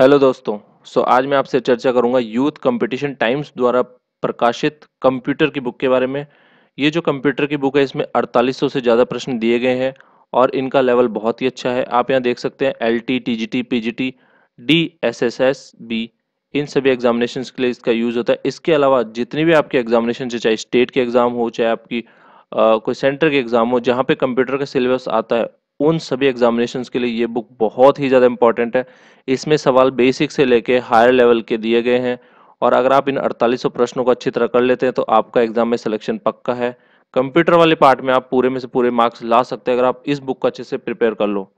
hello दोस्तों सो आज मैं आपसे चर्चा करूंगा यूथ कंपटीशन टाइम्स द्वारा प्रकाशित कंप्यूटर की बुक के बारे में ये जो कंप्यूटर की बुक है इसमें 4800 से ज़्यादा प्रश्न दिए गए हैं और इनका लेवल बहुत ही अच्छा है आप यहाँ देख सकते हैं L T T G T P G T D S S S B इन सभी एग्जामिनेशन के लिए इसका यूज़ होता है इसके अलावा जितनी भी आपके एग्जामिनेशन से चाहे स्टेट के एग्ज़ाम हो चाहे आपकी आ, कोई सेंटर के एग्ज़ाम हो जहाँ पर कंप्यूटर का सिलेबस आता है उन सभी एग्जामिनेशन के लिए ये बुक बहुत ही ज़्यादा इंपॉर्टेंट है इसमें सवाल बेसिक से लेके हायर लेवल के दिए गए हैं और अगर आप इन अड़तालीसों प्रश्नों को अच्छी तरह कर लेते हैं तो आपका एग्जाम में सिलेक्शन पक्का है कंप्यूटर वाले पार्ट में आप पूरे में से पूरे मार्क्स ला सकते हैं अगर आप इस बुक को अच्छे से प्रिपेयर कर लो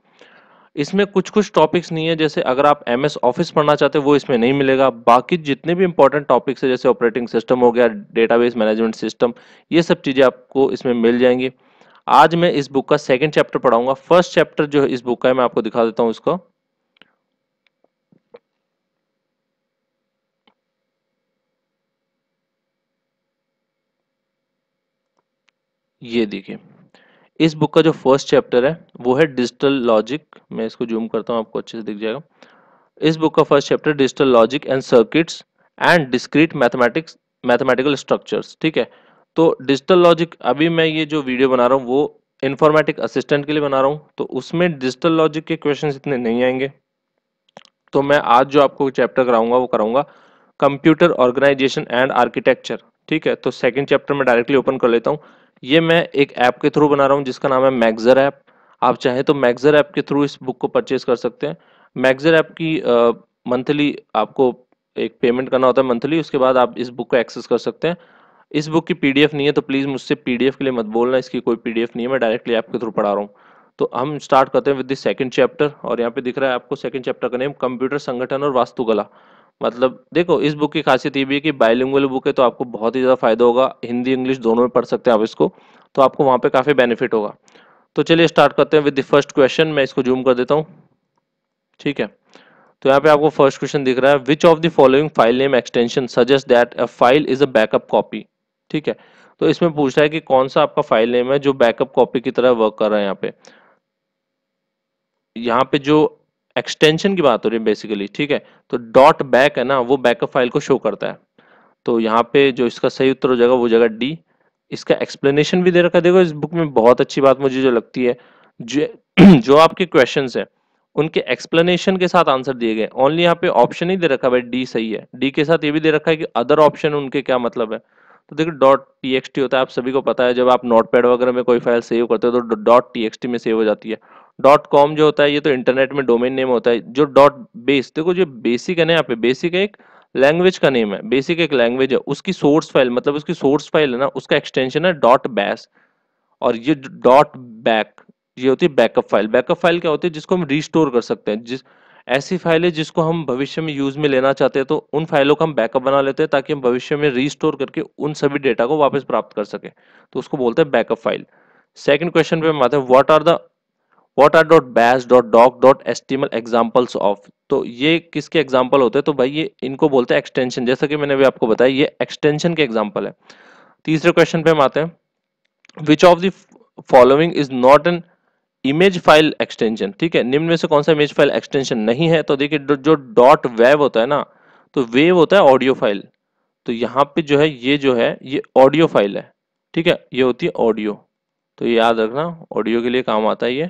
इसमें कुछ कुछ टॉपिक्स नहीं है जैसे अगर आप एम एस ऑफिस पढ़ना चाहते हैं वो इसमें नहीं मिलेगा बाकी जितने भी इंपॉर्टेंट टॉपिक्स है जैसे ऑपरेटिंग सिस्टम हो गया डेटाबेस मैनेजमेंट सिस्टम ये सब चीज़ें आपको इसमें मिल जाएंगी आज मैं इस बुक का सेकंड चैप्टर पढ़ाऊंगा फर्स्ट चैप्टर जो है इस बुक का है मैं आपको दिखा देता हूं इसको ये देखिए इस बुक का जो फर्स्ट चैप्टर है वो है डिजिटल लॉजिक मैं इसको जूम करता हूँ आपको अच्छे से दिख जाएगा इस बुक का first chapter digital logic and circuits and discrete mathematics mathematical structures ठीक है तो डिजिटल लॉजिक अभी मैं ये जो वीडियो बना रहा हूँ वो इन्फॉर्मेटिक असिस्टेंट के लिए बना रहा हूँ तो उसमें डिजिटल लॉजिक के क्वेश्चन इतने नहीं आएंगे तो मैं आज जो आपको चैप्टर कराऊंगा वो कराऊंगा कंप्यूटर ऑर्गेनाइजेशन एंड आर्किटेक्चर ठीक है तो सेकंड चैप्टर में डायरेक्टली ओपन कर लेता हूँ ये मैं एक ऐप के थ्रू बना रहा हूँ जिसका नाम है मैगजर ऐप आप चाहें तो मैगजर ऐप के थ्रू इस बुक को परचेज कर सकते हैं मैगजर ऐप की मंथली आपको एक पेमेंट करना होता है मंथली उसके बाद आप इस बुक को एक्सेस कर सकते हैं इस बुक की पीडीएफ नहीं है तो प्लीज़ मुझसे पीडीएफ के लिए मत बोलना इसकी कोई पीडीएफ नहीं है मैं डायरेक्टली आपके थ्रू पढ़ा रहा हूँ तो हम स्टार्ट करते हैं विद द सेकंड चैप्टर और यहाँ पे दिख रहा है आपको सेकंड चैप्टर का नेम कंप्यूटर संगठन और वास्तुकला मतलब देखो इस बुक की खासियत ये भी है कि बाइलिंगुअल बुक है तो आपको बहुत ही ज़्यादा फायदा होगा हिंदी इंग्लिश दोनों में पढ़ सकते हैं आप इसको तो आपको वहाँ पे काफ़ी बेनिफिट होगा तो चलिए स्टार्ट करते हैं विद द फर्स्ट क्वेश्चन मैं इसको जूम कर देता हूँ ठीक है तो यहाँ पे आपको फर्स्ट क्वेश्चन दिख रहा है which of the following file name extension suggest that a file is a backup copy ठीक है तो इसमें पूछ रहा है कि कौन सा आपका फाइल नेम है जो बैकअप कॉपी की तरह वर्क कर रहा है यहाँ पे यहाँ पे जो एक्सटेंशन की बात हो रही है बेसिकली ठीक है तो डॉट बैक है ना वो बैकअप फाइल को शो करता है तो यहाँ पे जो इसका सही उत्तर हो जाएगा वो जगह डी इसका एक्सप्लेनेशन भी दे रखा देखो इस बुक में बहुत अच्छी बात मुझे जो लगती है जो जो आपके क्वेश्चन है उनके एक्सप्लेनेशन के साथ आंसर दिए गए ओनली यहाँ पे ऑप्शन ही दे रखा है भाई डी सही है डी के साथ ये भी दे रखा है कि अदर ऑप्शन उनके क्या मतलब है तो देखिए डॉट टी होता है आप सभी को पता है जब आप नोट पैड वगैरह में कोई फाइल सेव करते हो तो डॉट टी में सेव हो जाती है डॉट कॉम जो होता है ये तो इंटरनेट में डोमेन नेम होता है जो डॉट बेस देखो जो बेसिक है ना यहाँ पे बेसिक एक लैंग्वेज का नेम है बेसिक एक लैंग्वेज है उसकी सोर्स फाइल मतलब उसकी सोर्स फाइल है ना उसका एक्सटेंशन है डॉट बैस और ये डॉट बैक ये होती है बैकअप फाइल बैकअप फाइल क्या होती है जिसको हम रिस्टोर कर सकते हैं जिस ऐसी फाइलें जिसको हम भविष्य में यूज में लेना चाहते हैं तो उन फाइलों का हम बैकअप बना लेते हैं ताकि हम भविष्य में रीस्टोर करके उन सभी डेटा को वापस प्राप्त कर सके तो उसको बोलते हैं बैकअप फाइल सेकंड क्वेश्चन पे हम आते हैं what are the what are dot bas dot doc dot HTML examples of तो ये किसके एग्जाम्पल होते हैं तो भाई ये इनको बोलते हैं एक्सटेंशन जैसा कि मैंने अभी आपको बताया ये एक्सटेंशन के एग्जाम्पल है तीसरे क्वेश्चन पे हम आते हैं which of the following is not an image file extension ठीक है निम्न में से कौन सा इमेज फाइल एक्सटेंशन नहीं है तो देखिए जो डॉट वेब होता है ना तो वेब होता है ऑडियो फाइल तो यहाँ पे जो है ये जो है ये ऑडियो फाइल है ठीक है ये होती है ऑडियो तो ये याद रखना ऑडियो के लिए काम आता है ये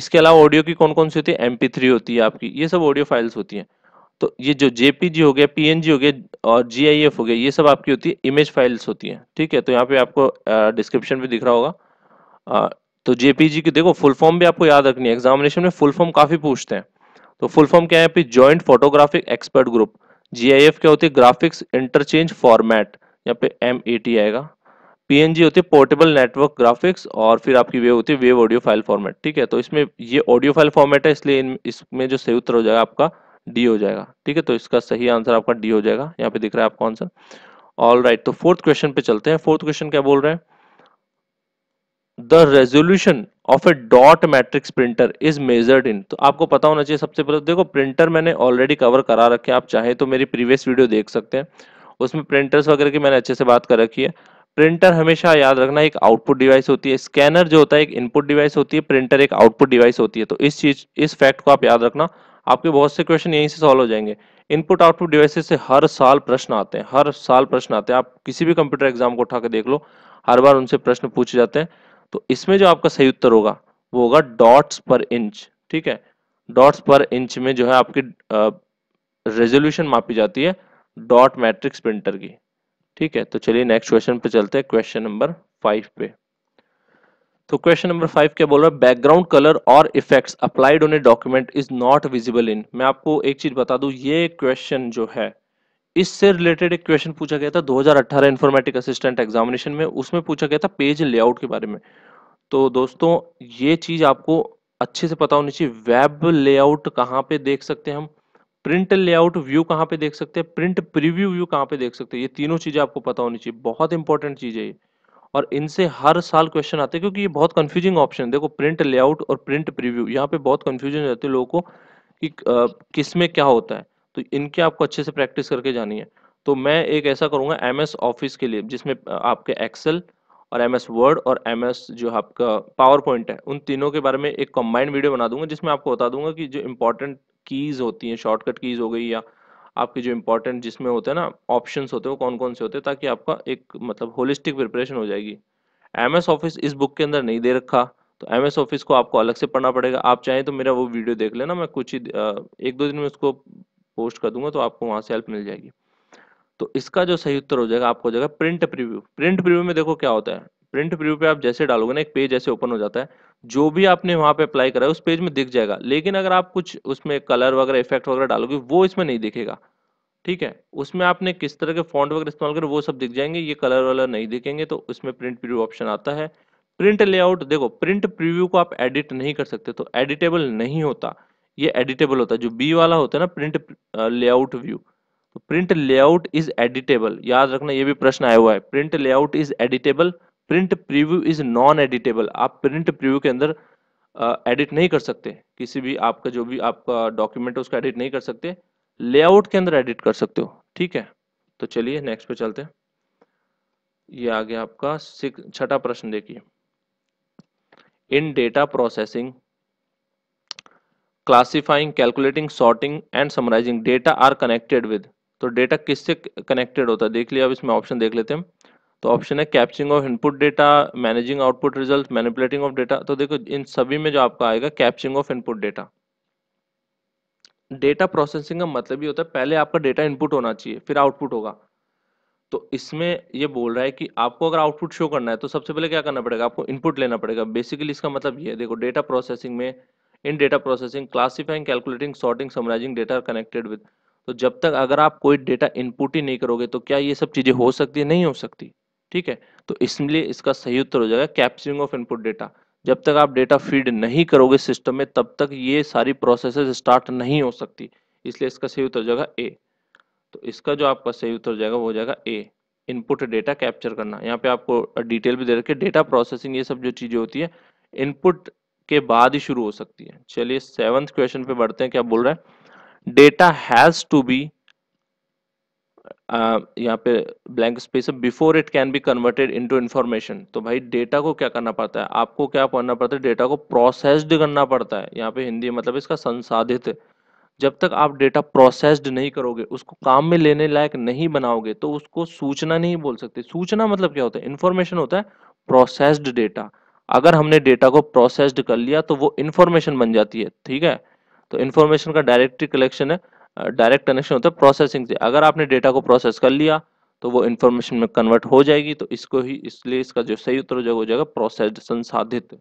इसके अलावा ऑडियो की कौन कौन सी होती है एम होती है आपकी ये सब ऑडियो फाइल्स होती हैं तो ये जो जेपीजी हो गया पीएनजी हो गया और जीआईएफ हो गया ये सब आपकी होती है इमेज फाइल्स होती हैं ठीक है तो यहाँ पे आपको डिस्क्रिप्शन भी दिख रहा होगा तो जेपीजी की देखो फुल फॉर्म भी आपको याद रखनी है एग्जामिनेशन में फुल फॉर्म काफी पूछते हैं तो फुल फॉर्म क्या है joint photographic expert group GIF क्या होती है ग्राफिक्स इंटरचेंज फॉर्मेट यहाँ पे एम आएगा पीएनजी होती है पोर्टेबल नेटवर्क ग्राफिक्स और फिर आपकी वेव होती है वेव ऑडियो फाइल फॉर्मेट ठीक है तो इसमें ये ऑडियो फाइल फॉर्मेट है इसलिए इसमें जो सही उत्तर हो जाएगा आपका डी हो जाएगा ठीक है तो इसका सही आंसर आपका डी हो जाएगा यहाँ पे दिख रहा है आपका आंसर ऑल राइट तो फोर्थ क्वेश्चन पे चलते हैं फोर्थ क्वेश्चन क्या बोल रहे हैं the resolution of a dot matrix printer is measured in तो आपको पता होना चाहिए सबसे पहले देखो प्रिंटर मैंने ऑलरेडी कवर करा रखे हैं आप चाहे तो मेरी प्रीवियस वीडियो देख सकते हैं उसमें प्रिंटर्स वगैरह की मैंने अच्छे से बात कर रखी है प्रिंटर हमेशा याद रखना एक आउटपुट डिवाइस होती है स्कैनर जो होता है एक इनपुट डिवाइस होती है प्रिंटर एक आउटपुट डिवाइस होती है तो इस चीज इस फैक्ट को आप याद रखना आपके बहुत से क्वेश्चन यहीं से सॉल्व हो जाएंगे इनपुट आउटपुट डिवाइसेस से हर साल प्रश्न आते हैं हर साल प्रश्न आते हैं आप किसी भी कंप्यूटर एग्जाम को उठा के देख लो हर बार उनसे प्रश्न पूछे जाते हैं तो इसमें जो आपका सही उत्तर होगा वो होगा डॉट्स पर इंच ठीक है डॉट्स पर इंच में जो है आपकी रेजोल्यूशन मापी जाती है डॉट मैट्रिक्स प्रिंटर की ठीक है तो चलिए नेक्स्ट क्वेश्चन पे चलते हैं क्वेश्चन नंबर फाइव पे तो क्वेश्चन नंबर फाइव क्या बोल रहा है बैकग्राउंड कलर और effects applied on a document is not visible in मैं आपको एक चीज बता दू ये क्वेश्चन जो है इससे रिलेटेड एक क्वेश्चन पूछा गया था 2018 इन्फॉर्मेटिक असिस्टेंट एग्जामिनेशन में उसमें पूछा गया था पेज लेआउट के बारे में तो दोस्तों ये चीज आपको अच्छे से पता होनी चाहिए वेब लेआउट कहाँ पे देख सकते हैं हम प्रिंट लेआउट व्यू कहाँ पे देख सकते हैं प्रिंट प्रीव्यू व्यू कहाँ पे देख सकते हैं ये तीनों चीजें आपको पता होनी चाहिए बहुत इंपॉर्टेंट चीज है ये और इनसे हर साल क्वेश्चन आते हैं क्योंकि ये बहुत कंफ्यूजिंग ऑप्शन है देखो प्रिंट लेआउट और प्रिंट प्रीव्यू यहाँ पे बहुत कंफ्यूजन रहते हैं लोगों को कि किसमें क्या होता है तो इनके आपको अच्छे से प्रैक्टिस करके जानी है तो मैं एक ऐसा करूँगा एम एस ऑफिस के लिए जिसमें आपके एक्सेल और एम एस वर्ड और एम एस जो आपका पावर पॉइंट है उन तीनों के बारे में एक कम्बाइंड वीडियो बना दूंगा जिसमें आपको बता दूंगा कि जो इम्पोर्टेंट कीज़ होती हैं शॉर्टकट कीज़ हो गई या आपके जो इम्पोर्टेंट जिसमें होते हैं ना ऑप्शंस होते हैं वो कौन कौन से होते हैं ताकि आपका एक मतलब होलिस्टिक प्रिपरेशन हो जाएगी एम एस ऑफिस इस बुक के अंदर नहीं दे रखा तो एम एस ऑफिस को आपको अलग से पढ़ना पड़ेगा आप चाहें तो मेरा वो वीडियो देख लेना मैं कुछ ही एक दो दिन में उसको पोस्ट कर दूंगा तो आपको वहां से हेल्प मिल जाएगी तो इसका जो सही उत्तर हो जाएगा आपको हो जाएगा प्रिंट प्रिव्यू प्रिंट प्रिव्यू में देखो क्या होता है प्रिंट प्रिव्यू पे आप जैसे डालोगे ना एक पेज ऐसे ओपन हो जाता है जो भी आपने वहां पे अप्लाई करा है उस पेज में दिख जाएगा लेकिन अगर आप कुछ उसमें कलर वगैरह इफेक्ट वगैरह डालोगे वो इसमें नहीं दिखेगा ठीक है उसमें आपने किस तरह के फॉन्ट वगैरह इस्तेमाल करें वो सब दिख जाएंगे ये कलर वाला नहीं दिखेंगे तो उसमें प्रिंट प्रिव्यू ऑप्शन आता है प्रिंट लेआउट देखो प्रिंट प्रिव्यू को आप एडिट नहीं कर सकते तो एडिटेबल नहीं होता ये एडिटेबल होता है जो बी वाला होता है ना प्रिंट लेआउट व्यू तो प्रिंट लेआउट इज एडिटेबल याद रखना ये भी प्रश्न आया हुआ है print layout is editable print preview is non editable आप प्रिंट प्रीव्यू के अंदर एडिट नहीं कर सकते किसी भी आपका जो भी आपका डॉक्यूमेंट है उसका एडिट नहीं कर सकते लेआउट के अंदर एडिट कर सकते हो ठीक है तो चलिए नेक्स्ट पे चलते हैं ये आ गया आपका छठा प्रश्न देखिए in data processing classifying calculating sorting and summarising data are connected with तो डेटा किससे कनेक्टेड होता है देख लिया अब इसमें ऑप्शन देख लेते हैं तो ऑप्शन है capturing of input data managing output result manipulating of data तो देखो इन सभी में जो आपका आएगा capturing of input data data processing का मतलब ये होता है पहले आपका डेटा इनपुट होना चाहिए फिर आउटपुट होगा तो इसमें ये बोल रहा है कि आपको अगर आउटपुट शो करना है तो सबसे पहले क्या करना पड़ेगा आपको इनपुट लेना पड़ेगा बेसिकली इसका मतलब ये है देखो डेटा प्रोसेसिंग में in data processing classifying calculating sorting summarising data connected with तो जब तक अगर आप कोई डेटा इनपुट ही नहीं करोगे तो क्या ये सब चीज़ें हो सकती है नहीं हो सकती ठीक है तो इसलिए इसका सही उत्तर हो जाएगा कैप्चरिंग ऑफ इनपुट डेटा जब तक आप डेटा फीड नहीं करोगे सिस्टम में तब तक ये सारी प्रोसेसेस स्टार्ट नहीं हो सकती इसलिए इसका सही उत्तर हो जाएगा ए तो इसका जो आपका सही उत्तर हो जाएगा वो हो जाएगा ए इनपुट डेटा कैप्चर करना यहाँ पे आपको डिटेल भी दे रखे डेटा प्रोसेसिंग ये सब जो चीज़ें होती है इनपुट के बाद ही शुरू हो सकती है चलिए सेवंथ क्वेश्चन पे बढ़ते हैं क्या बोल रहा है डेटा हैज टू बी यहाँ पे ब्लैंक स्पेस है before it can be converted into information तो भाई डेटा को क्या करना पड़ता है आपको क्या करना पड़ता है डेटा को प्रोसेस्ड करना पड़ता है यहाँ पे हिंदी मतलब इसका संसाधित जब तक आप डेटा प्रोसेस्ड नहीं करोगे उसको काम में लेने लायक नहीं बनाओगे तो उसको सूचना नहीं बोल सकते सूचना मतलब क्या होता है इन्फॉर्मेशन होता है प्रोसेस्ड डेटा अगर हमने डेटा को प्रोसेस्ड कर लिया तो वो इन्फॉर्मेशन बन जाती है ठीक है तो इन्फॉर्मेशन का डायरेक्ट कलेक्शन है डायरेक्ट कनेक्शन होता है प्रोसेसिंग से अगर आपने डेटा को प्रोसेस कर लिया तो वो इन्फॉर्मेशन में कन्वर्ट हो जाएगी तो इसको ही इसलिए इसका जो सही उत्तर हो जाएगा वो जाएगा प्रोसेस्ड संसाधित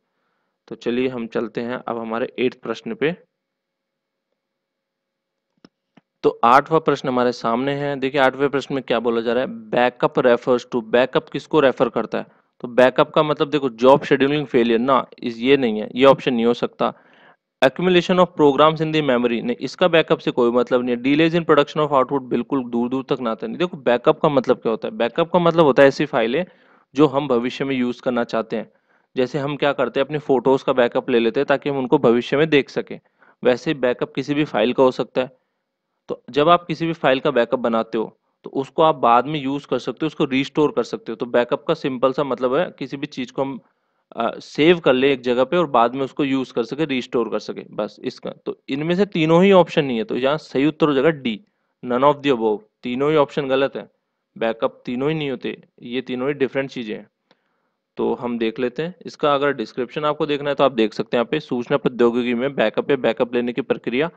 तो चलिए हम चलते हैं अब हमारे एट्थ प्रश्न पे तो आठवां प्रश्न हमारे सामने है देखिए आठवें प्रश्न में क्या बोला जा रहा है बैकअप रेफर्स टू बैकअप किसको रेफर करता है तो बैकअप का मतलब देखो जॉब शेड्यूलिंग फेलियर ना इस ये नहीं है ये ऑप्शन नहीं हो सकता accumulation of programs in the memory नहीं इसका बैकअप से कोई मतलब नहीं है delays in production of output बिल्कुल दूर दूर तक ना नहीं देखो बैकअप का मतलब क्या होता है बैकअप का मतलब होता है ऐसी फाइलें जो हम भविष्य में यूज़ करना चाहते हैं जैसे हम क्या करते हैं अपने फोटोज़ का बैकअप ले लेते हैं ताकि हम उनको भविष्य में देख सकें वैसे बैकअप किसी भी फाइल का हो सकता है तो जब आप किसी भी फाइल का बैकअप बनाते हो तो उसको आप बाद में यूज़ कर सकते हो उसको रिस्टोर कर सकते हो तो बैकअप का सिंपल सा मतलब है किसी भी चीज़ को हम सेव कर ले एक जगह पे और बाद में उसको यूज़ कर सके रिस्टोर कर सके बस इसका तो इनमें से तीनों ही ऑप्शन नहीं है तो यहाँ सही उत्तर हो जाएगा D none of the above तीनों ही ऑप्शन गलत है बैकअप तीनों ही नहीं होते ये तीनों ही डिफरेंट चीज़ें हैं तो हम देख लेते हैं इसका अगर डिस्क्रिप्शन आपको देखना है तो आप देख सकते हैं यहाँ पे सूचना प्रौद्योगिकी में बैकअप या बैकअप लेने की प्रक्रिया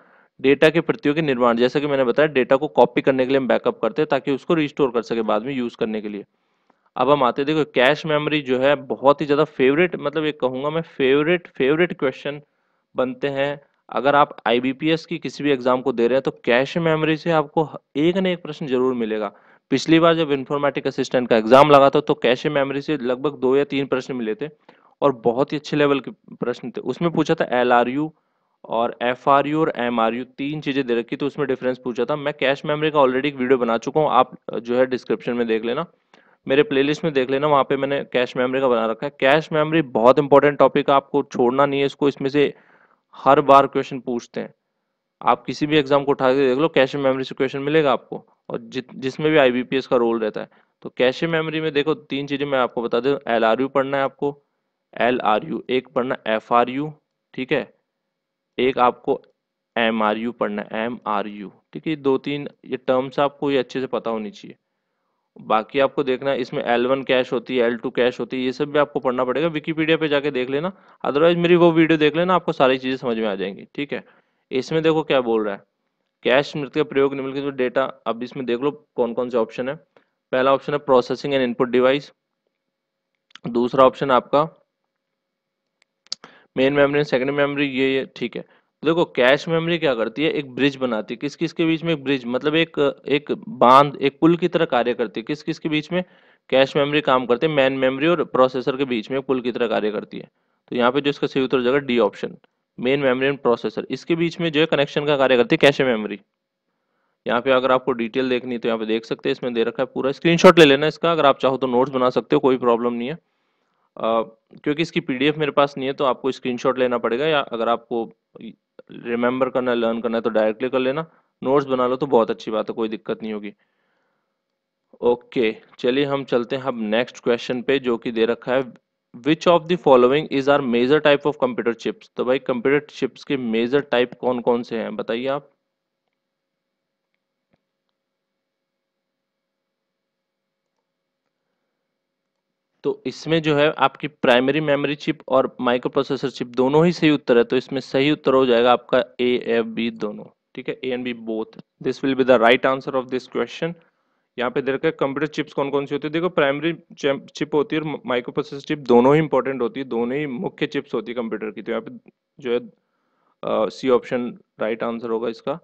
डेटा के प्रतियों के निर्माण जैसा कि मैंने बताया डेटा को कॉपी करने के लिए हम बैकअप करते हैं ताकि उसको रिस्टोर कर सके बाद में यूज़ करने के लिए अब हम आते देखो कैश मेमोरी जो है बहुत ही ज़्यादा फेवरेट मतलब एक कहूंगा मैं फेवरेट फेवरेट क्वेश्चन बनते हैं अगर आप आई की किसी भी एग्ज़ाम को दे रहे हैं तो कैश मेमोरी से आपको एक ना एक प्रश्न जरूर मिलेगा पिछली बार जब इन्फॉर्मेटिक असिस्टेंट का एग्ज़ाम लगा था तो कैश मेमोरी से लगभग दो या तीन प्रश्न मिले थे और बहुत ही अच्छे लेवल के प्रश्न थे उसमें पूछा था एल आर यू और एफ आर यू और एम आर यू तीन चीज़ें दे रखी तो उसमें डिफरेंस पूछा था मैं कैश मेमोरी का ऑलरेडी एक वीडियो बना चुका हूँ आप जो है डिस्क्रिप्शन में देख लेना मेरे प्लेलिस्ट में देख लेना वहाँ पे मैंने कैश मेमोरी का बना रखा है कैश मेमोरी बहुत इंपॉर्टेंट टॉपिक है आपको छोड़ना नहीं है इसको इसमें से हर बार क्वेश्चन पूछते हैं आप किसी भी एग्जाम को उठा के देख लो कैश मेमोरी से क्वेश्चन मिलेगा आपको और जिसमें भी आई का रोल रहता है तो कैश मेमोरी में देखो तीन चीज़ें मैं आपको बता दूँ एल पढ़ना है आपको एल एक पढ़ना एफ ठीक है एक आपको एम आर यू पढ़ना है एम आर यू ठीक है दो तीन ये टर्म्स आपको ये अच्छे से पता होनी चाहिए बाकी आपको देखना है इसमें एल वन कैश होती है एल टू कैश होती है ये सब भी आपको पढ़ना पड़ेगा विकीपीडिया पे जाके देख लेना अदरवाइज मेरी वो वीडियो देख लेना आपको सारी चीज़ें समझ में आ जाएंगी ठीक है इसमें देखो क्या बोल रहा है कैश मृत का प्रयोग निम्नलिखित तो डेटा अब इसमें देख लो कौन कौन से ऑप्शन है पहला ऑप्शन है प्रोसेसिंग एंड इनपुट डिवाइस दूसरा ऑप्शन आपका मेन मेमोरी सेकेंड मेमोरी ये ठीक है देखो कैश मेमोरी क्या करती है एक ब्रिज बनाती है किस किस के बीच में एक ब्रिज मतलब एक एक बांध एक पुल की तरह कार्य करती है किस किस के बीच में कैश मेमोरी काम करती है मेन मेमोरी और प्रोसेसर के बीच में पुल की तरह कार्य करती है तो यहाँ पे जो इसका सही उत्तर जगह D option main memory and processor इसके बीच में जो है कनेक्शन का कार्य करती है कैश मेमोरी यहाँ पे अगर आपको डिटेल देखनी है तो यहाँ पे देख सकते हैं इसमें दे रखा है पूरा स्क्रीनशॉट ले लेना इसका अगर आप चाहो तो नोट्स बना सकते हो कोई प्रॉब्लम नहीं है क्योंकि इसकी पीडीएफ मेरे पास नहीं है तो आपको स्क्रीनशॉट लेना पड़ेगा या अगर आपको रिमेंबर करना है लर्न करना है तो डायरेक्टली कर लेना नोट्स बना लो तो बहुत अच्छी बात है कोई दिक्कत नहीं होगी ओके चलिए हम चलते हैं अब नेक्स्ट क्वेश्चन पे जो कि दे रखा है which of the following is are major type of computer chips तो भाई कंप्यूटर चिप्स के मेजर टाइप कौन कौन से हैं बताइए आप तो इसमें जो है आपकी प्राइमरी मेमोरी चिप और माइक्रो प्रोसेसर चिप दोनों ही सही उत्तर है तो इसमें सही उत्तर हो जाएगा आपका ए एफ बी दोनों ठीक है A and B both this will be the right answer of this question यहाँ पे देखा कंप्यूटर चिप्स कौन कौन सी होती है देखो प्राइमरी चिप होती है और माइक्रो प्रोसेसर चिप दोनों ही इंपॉर्टेंट होती है दोनों ही मुख्य चिप्स होती है कंप्यूटर की तो यहाँ पे जो है सी ऑप्शन राइट आंसर होगा इसका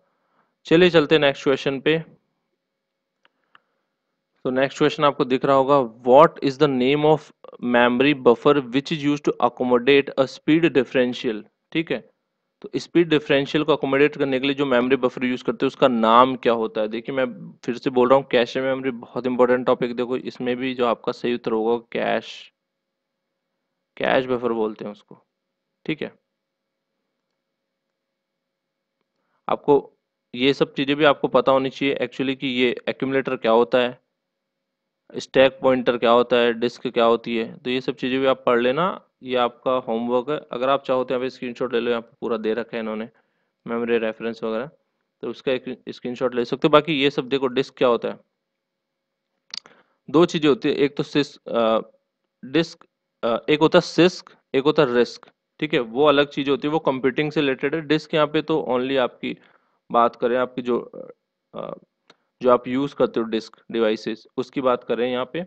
चलिए चलते नेक्स्ट क्वेश्चन पे तो नेक्स्ट क्वेश्चन आपको दिख रहा होगा what is the name of memory buffer which is use to accommodate a speed differential ठीक है तो स्पीड डिफरेंशियल को अकोमोडेट करने के लिए जो मेमोरी बफर यूज करते हैं उसका नाम क्या होता है देखिए मैं फिर से बोल रहा हूँ कैश मेमोरी बहुत इंपॉर्टेंट टॉपिक देखो इसमें भी जो आपका सही उत्तर होगा कैश कैश बफर बोलते हैं उसको ठीक है आपको ये सब चीज़ें भी आपको पता होनी चाहिए एक्चुअली कि ये एक्यूमलेटर क्या होता है स्टैक पॉइंटर क्या होता है डिस्क क्या होती है तो ये सब चीज़ें भी आप पढ़ लेना ये आपका होमवर्क है अगर आप चाहो तो यहाँ पे शॉट ले लो यहाँ पर पूरा दे रखा है इन्होंने मेमोरी रेफरेंस वगैरह तो उसका एक शॉट ले सकते हो बाकी ये सब देखो डिस्क क्या होता है दो चीज़ें होती है एक तो सिस्क डिस्क एक होता है सिस्क एक होता है रिस्क ठीक है वो अलग चीज़ होती है वो कंप्यूटिंग से रिलेटेड है डिस्क यहाँ पे तो ओनली आपकी बात करें आपकी जो जो आप यूज़ करते हो डिस्क डिवाइसेस उसकी बात कर रहे हैं यहाँ पे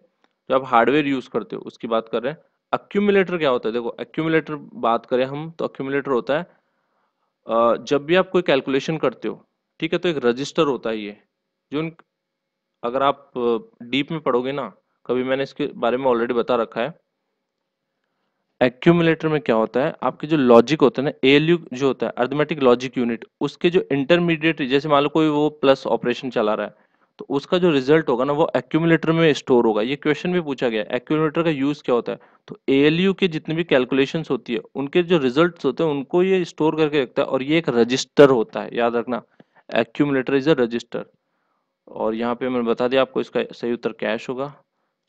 जो आप हार्डवेयर यूज़ करते हो उसकी बात कर रहे हैं अक्यूमुलेटर क्या होता है देखो अक्यूमुलेटर बात करें हम तो अक्यूमुलेटर होता है जब भी आप कोई कैलकुलेशन करते हो ठीक है तो एक रजिस्टर होता है ये जो अगर आप डीप में पढ़ोगे ना कभी मैंने इसके बारे में ऑलरेडी बता रखा है एक्यूमुलेटर में क्या होता है आपके जो लॉजिक होते हैं ना एल जो होता है अर्थमेटिक लॉजिक यूनिट उसके जो इंटरमीडिएट जैसे मान लो कोई वो प्लस ऑपरेशन चला रहा है तो उसका जो रिजल्ट होगा ना वो एक्यूमुलेटर में स्टोर होगा ये क्वेश्चन भी पूछा गया एक्यूमुलेटर का यूज क्या होता है तो ए के जितनी भी कैलकुलेशन होती है उनके जो रिजल्ट होते हैं उनको ये स्टोर करके रखता है और ये एक रजिस्टर होता है याद रखना एक्यूमुलेटर इज अ रजिस्टर और यहाँ पे मैंने बता दिया आपको इसका सही उत्तर कैश होगा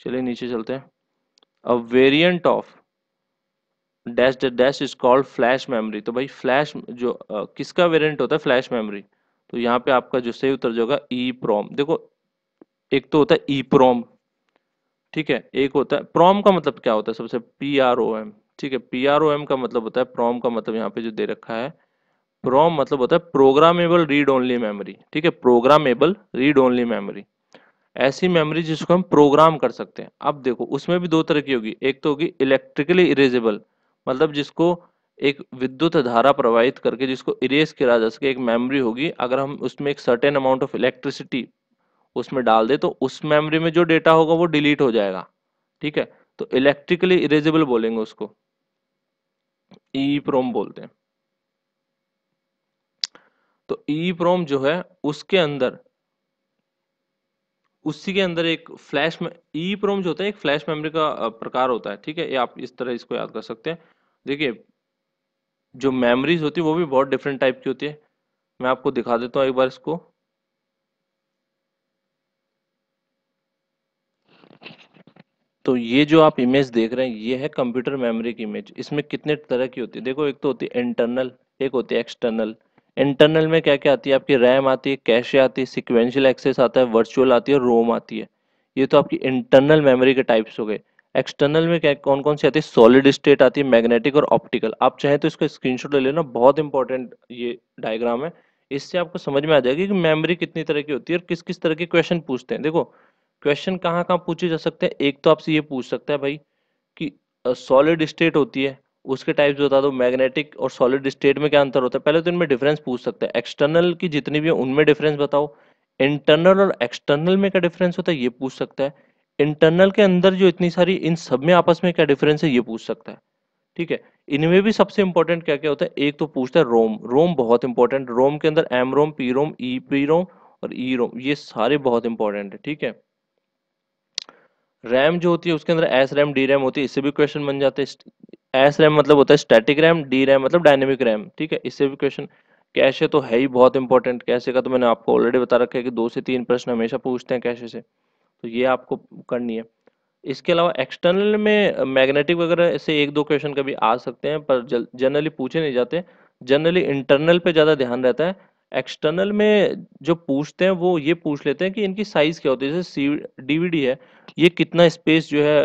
चलिए नीचे चलते हैं a variant of dash dash is called flash memory तो भाई फ्लैश जो आ, किसका वेरियंट होता है फ्लैश मेमोरी तो यहाँ पे आपका जो सही उत्तर जो होगा ई प्रोम देखो एक तो होता है ई प्रोम ठीक है एक होता है प्रोम का मतलब क्या होता है सबसे पी आर ओ एम ठीक है पी आर ओ एम का मतलब होता है प्रोम का मतलब यहाँ पे जो दे रखा है प्रोम मतलब होता है प्रोग्रामेबल रीड ओनली मेमोरी ठीक है प्रोग्रामेबल रीड ओनली मेमोरी ऐसी मेमोरी जिसको हम प्रोग्राम कर सकते हैं अब देखो उसमें भी दो तरह की होगी एक तो होगी इलेक्ट्रिकली इरेजेबल मतलब जिसको एक विद्युत धारा प्रवाहित करके जिसको इरेज किया जा सके एक मेमोरी होगी अगर हम उसमें एक सर्टेन अमाउंट ऑफ इलेक्ट्रिसिटी उसमें डाल दे तो उस मेमोरी में जो डेटा होगा वो डिलीट हो जाएगा ठीक है तो इलेक्ट्रिकली इरेजेबल बोलेंगे उसको ई e प्रोम बोलते हैं तो ई e प्रोम जो है उसके अंदर उसी के अंदर एक फ्लैश में ई प्रोम जो होता है एक फ्लैश मेमोरी का प्रकार होता है ठीक है ये आप इस तरह इसको याद कर सकते हैं देखिए जो मेमोरीज होती है वो भी बहुत डिफरेंट टाइप की होती है मैं आपको दिखा देता हूँ एक बार इसको तो ये जो आप इमेज देख रहे हैं ये है कंप्यूटर मेमोरी की इमेज इसमें कितने तरह की होती है देखो एक तो होती है इंटरनल एक होती है एक्सटर्नल इंटरनल में क्या क्या आती है आपकी रैम आती है कैश आती है सिक्वेंशियल एक्सेस आता है वर्चुअल आती है रोम आती है ये तो आपकी इंटरनल मेमोरी के टाइप्स हो गए एक्सटर्नल में क्या कौन कौन सी आती है सॉलिड स्टेट आती है मैग्नेटिक और ऑप्टिकल आप चाहें तो इसका स्क्रीनशॉट ले लेना बहुत इंपॉर्टेंट ये डायग्राम है इससे आपको समझ में आ जाएगी कि मेमोरी कितनी तरह की होती है और किस किस तरह के क्वेश्चन पूछते हैं देखो क्वेश्चन कहाँ कहाँ पूछे जा सकते हैं एक तो आपसे ये पूछ सकता है भाई कि सॉलिड स्टेट होती है उसके टाइप्स बता दो मैग्नेटिक और सॉलिड स्टेट में क्या अंतर होता है पहले तो इनमें डिफरेंस पूछ सकते हैं एक्सटर्नल की जितनी भी है उनमें डिफरेंस बताओ इंटरनल और एक्सटर्नल में क्या डिफरेंस होता है ये पूछ सकता है इंटरनल के अंदर जो इतनी सारी इन सब में आपस में क्या डिफरेंस है ये पूछ सकता है ठीक है इनमें भी सबसे इंपॉर्टेंट क्या क्या होता है एक तो पूछता है रोम रोम बहुत इंपॉर्टेंट रोम के अंदर M ROM P ROM E P ROM और ई रोम ये सारे बहुत इंपॉर्टेंट है ठीक है रैम जो होती है उसके अंदर एस रैम डी रैम होती है इससे भी क्वेश्चन बन जाते हैं एस रैम मतलब होता है स्टैटिक रैम डी रैम मतलब डायनेमिक रैम ठीक है इससे भी क्वेश्चन कैसे तो है ही बहुत इंपॉर्टेंट कैसे का तो मैंने आपको ऑलरेडी बता रखा है कि दो से तीन प्रश्न हमेशा पूछते हैं कैसे से तो ये आपको करनी है इसके अलावा एक्सटर्नल में मैग्नेटिक वगैरह से एक दो क्वेश्चन कभी आ सकते हैं पर जनरली पूछे नहीं जाते जनरली इंटरनल पे ज़्यादा ध्यान रहता है एक्सटर्नल में जो पूछते हैं वो ये पूछ लेते हैं कि इनकी साइज़ क्या होती है जैसे सी डीवीडी है ये कितना स्पेस जो है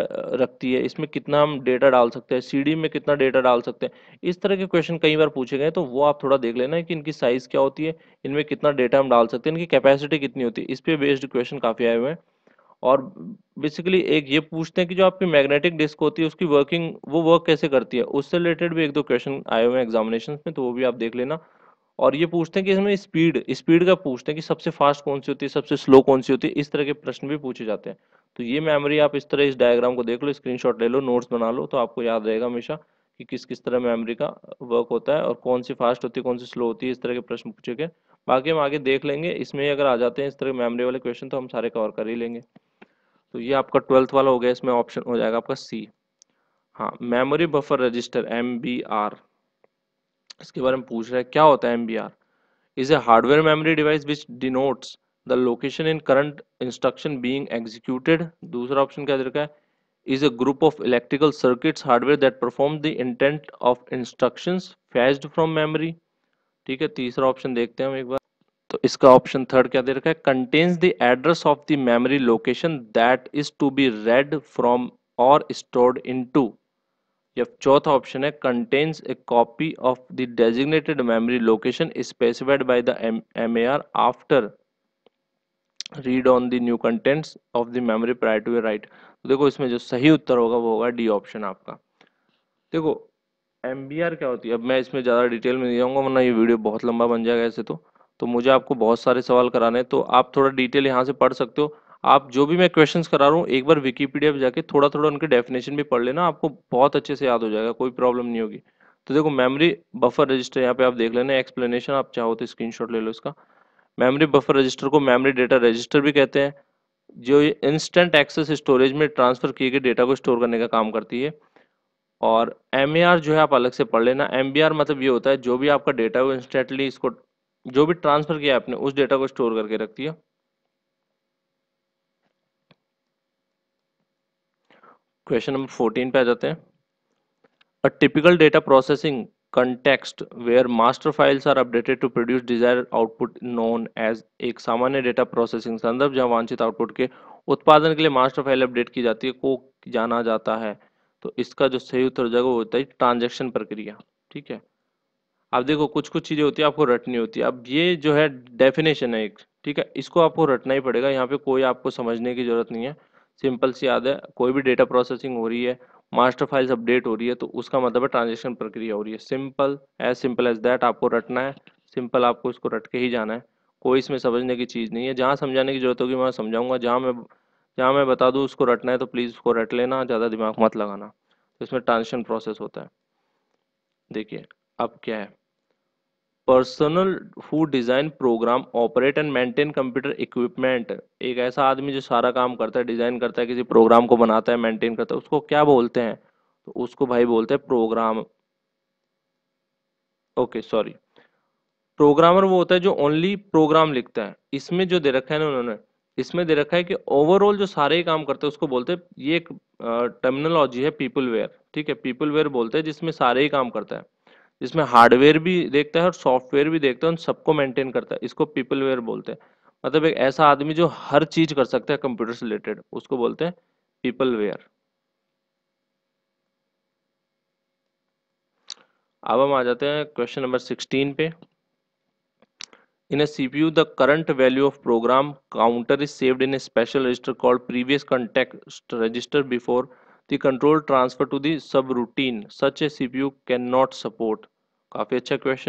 रखती है इसमें कितना हम डेटा डाल सकते हैं सीडी में कितना डेटा डाल सकते हैं इस तरह के क्वेश्चन कई बार पूछे गए तो वो आप थोड़ा देख लेना है कि इनकी साइज़ क्या होती है इनमें कितना डेटा हम डाल सकते हैं इनकी कैपेसिटी कितनी होती है इस पर बेस्ड क्वेश्चन काफ़ी आए हुए हैं और बेसिकली एक ये पूछते हैं कि जो आपकी मैग्नेटिक डिस्क होती है उसकी वर्किंग वो वर्क कैसे करती है उससे रिलेटेड भी एक दो क्वेश्चन आए हुए हैं एग्जामिनेशन में तो वो भी आप देख लेना और ये पूछते हैं कि इसमें स्पीड स्पीड का पूछते हैं कि सबसे फास्ट कौन सी होती है सबसे स्लो कौन सी होती है इस तरह के प्रश्न भी पूछे जाते हैं तो ये मेमोरी आप इस तरह इस डायग्राम को देख लो स्क्रीन ले लो नोट्स बना लो तो आपको याद रहेगा हमेशा कि किस किस तरह मेमोरी का वर्क होता है और कौन सी फास्ट होती है कौन सी स्लो होती है इस तरह के प्रश्न पूछे गए बाकी हम आगे देख लेंगे इसमें अगर आ जाते हैं इस तरह के मेमोरी वाले क्वेश्चन तो हम सारे कवर कर ही लेंगे तो ये आपका ट्वेल्थ वाला हो गया इसमें ऑप्शन हो जाएगा आपका सी हाँ memory buffer register M B R इसके बारे में पूछ रहे हैं क्या होता है M B R is a hardware memory device which denotes the location in current instruction being executed दूसरा ऑप्शन क्या दे है is a group of electrical circuits hardware that perform the intent of instruction fetched from memory ठीक है तीसरा option देखते हैं हम एक बार इसका ऑप्शन थर्ड क्या दे रखा है contains the address of the memory location that is to be read from और स्टोर्ड इन टू या चौथा ऑप्शन है contains a copy of the designated memory location specified by the M after read on the new contents of the memory prior to write देखो इसमें जो सही उत्तर होगा वो होगा डी ऑप्शन आपका देखो एम क्या होती है अब मैं इसमें ज़्यादा डिटेल में नहीं जाऊँगा वरना ये वीडियो बहुत लंबा बन जाएगा ऐसे तो तो मुझे आपको बहुत सारे सवाल कराने हैं तो आप थोड़ा डिटेल यहाँ से पढ़ सकते हो आप जो भी मैं क्वेश्चंस करा रहा हूँ एक बार विकीपीडिया पर जाके थोड़ा थोड़ा उनके डेफिनेशन भी पढ़ लेना आपको बहुत अच्छे से याद हो जाएगा कोई प्रॉब्लम नहीं होगी तो देखो मेमोरी बफर रजिस्टर यहाँ पे आप देख लेना एक्सप्लेनेशन आप चाहो तो स्क्रीनशॉट ले लो इसका मेमोरी बफर रजिस्टर को मेमोरी डेटा रजिस्टर भी कहते हैं जो ये इंस्टेंट एक्सेस स्टोरेज में ट्रांसफर किए गए डेटा को स्टोर करने का काम करती है और एम जो है आप अलग से पढ़ लेना एम मतलब ये होता है जो भी आपका डेटा है वो इंस्टेंटली इसको जो भी ट्रांसफर किया आपने उस डेटा को स्टोर करके रख दिया क्वेश्चन नंबर फोर्टीन पे आ जाते हैं a typical data processing context where master files are updated to produce desire output known as एक सामान्य डेटा प्रोसेसिंग संदर्भ जहां वांछित आउटपुट के उत्पादन के लिए मास्टर फाइल अपडेट की जाती है को जाना जाता है तो इसका जो सही उत्तर जगह जाएगा वो होता है ट्रांजेक्शन प्रक्रिया ठीक है अब देखो कुछ कुछ चीज़ें होती है आपको रटनी होती है अब ये जो है डेफिनेशन है एक ठीक है इसको आपको रटना ही पड़ेगा यहाँ पे कोई आपको समझने की ज़रूरत नहीं है सिंपल सी याद है कोई भी डेटा प्रोसेसिंग हो रही है मास्टर फाइल्स अपडेट हो रही है तो उसका मतलब है ट्रांजेक्शन प्रक्रिया हो रही है simple as simple as that आपको रटना है सिंपल आपको इसको रट के ही जाना है कोई इसमें समझने की चीज़ नहीं है जहाँ समझाने की जरूरत होगी वहाँ समझाऊंगा जहाँ मैं जहाँ मैं बता दूँ उसको रटना है तो प्लीज़ उसको रट लेना ज़्यादा दिमाग मत लगाना तो इसमें ट्रांजेक्शन प्रोसेस होता है देखिए अब क्या है personnel who design program operate and maintain computer equipment एक ऐसा आदमी जो सारा काम करता है डिज़ाइन करता है किसी प्रोग्राम को बनाता है मेंटेन करता है उसको क्या बोलते हैं तो उसको भाई बोलते हैं प्रोग्राम ओके सॉरी प्रोग्रामर वो होता है जो ओनली प्रोग्राम लिखता है इसमें जो दे रखा है ना उन्होंने इसमें दे रखा है कि ओवरऑल जो सारे ही काम करते हैं उसको बोलते हैं ये एक टर्मिनोलॉजी है पीपल वेयर ठीक है पीपल वेयर बोलते हैं जिसमें सारे ही काम करता है इसमें हार्डवेयर भी देखता है और सॉफ्टवेयर भी देखता है उन सबको मेंटेन करता है इसको पीपलवेयर बोलते हैं मतलब एक ऐसा आदमी जो हर चीज कर सकता है कंप्यूटर से रिलेटेड उसको बोलते हैं पीपलवेयर अब हम आ जाते हैं क्वेश्चन नंबर सिक्सटीन पे In a CPU, the current value of program counter is saved in a special register called previous context register before the control transfer to the subroutine such a cpu cannot support काफी अच्छा question